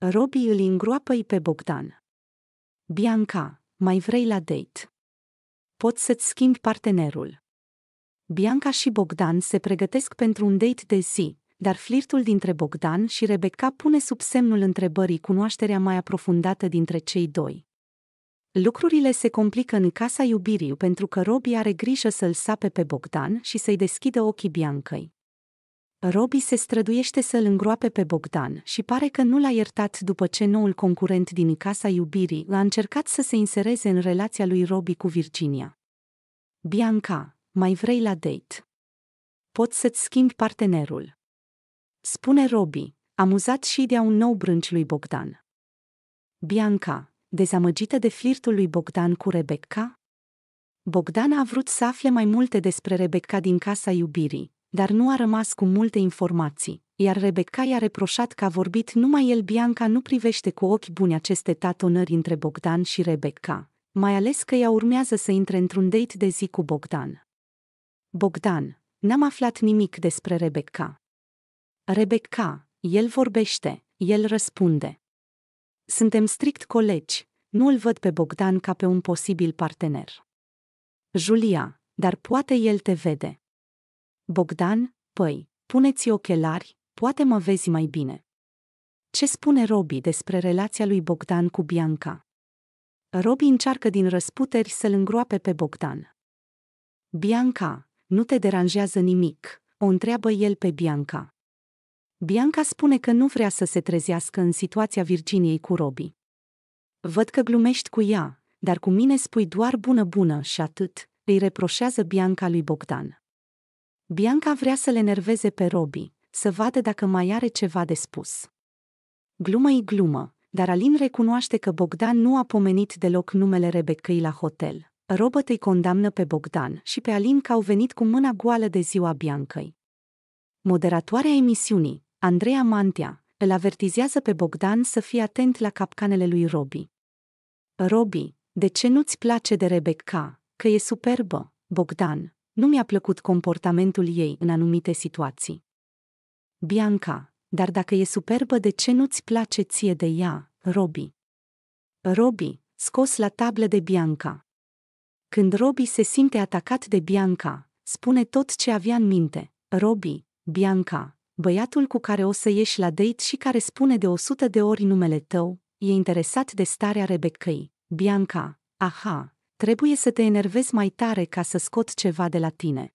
Robi îl îngroapă-i pe Bogdan. Bianca, mai vrei la date? Poți să-ți schimbi partenerul. Bianca și Bogdan se pregătesc pentru un date de zi, dar flirtul dintre Bogdan și Rebecca pune sub semnul întrebării cunoașterea mai aprofundată dintre cei doi. Lucrurile se complică în casa iubirii pentru că Robi are grijă să-l sape pe Bogdan și să-i deschidă ochii Biancăi. Robi se străduiește să-l îngroape pe Bogdan și pare că nu l-a iertat după ce noul concurent din Casa Iubirii l-a încercat să se insereze în relația lui Robi cu Virginia. Bianca, mai vrei la date? Poți să-ți schimbi partenerul. Spune Robi, amuzat și de un nou brânci lui Bogdan. Bianca, dezamăgită de flirtul lui Bogdan cu Rebecca? Bogdan a vrut să afle mai multe despre Rebecca din Casa Iubirii, dar nu a rămas cu multe informații, iar Rebecca i-a reproșat că a vorbit numai el Bianca nu privește cu ochi buni aceste tatonări între Bogdan și Rebecca, mai ales că ea urmează să intre într-un date de zi cu Bogdan. Bogdan, n-am aflat nimic despre Rebecca. Rebecca, el vorbește, el răspunde. Suntem strict colegi, nu îl văd pe Bogdan ca pe un posibil partener. Julia, dar poate el te vede. Bogdan, păi, puneți ochelari, poate mă vezi mai bine. Ce spune Robi despre relația lui Bogdan cu Bianca? Robi încearcă din răsputeri să-l îngroape pe Bogdan. Bianca, nu te deranjează nimic, o întreabă el pe Bianca. Bianca spune că nu vrea să se trezească în situația Virginiei cu Robi. Văd că glumești cu ea, dar cu mine spui doar bună bună și atât, îi reproșează Bianca lui Bogdan. Bianca vrea să le nerveze pe Robi, să vadă dacă mai are ceva de spus. Glumă i glumă, dar Alin recunoaște că Bogdan nu a pomenit deloc numele Rebecăi la hotel. Robot îi condamnă pe Bogdan și pe Alin că au venit cu mâna goală de ziua Biancăi. Moderatoarea emisiunii, Andreea Mantia, îl avertizează pe Bogdan să fie atent la capcanele lui Robi. Robi, de ce nu-ți place de Rebecca, că e superbă, Bogdan? Nu mi-a plăcut comportamentul ei în anumite situații. Bianca, dar dacă e superbă, de ce nu-ți place ție de ea, Robi? Robi, scos la tablă de Bianca. Când Robi se simte atacat de Bianca, spune tot ce avea în minte. Robi, Bianca, băiatul cu care o să ieși la date și care spune de o sută de ori numele tău, e interesat de starea Rebecăi. Bianca, aha, Trebuie să te enervezi mai tare ca să scot ceva de la tine.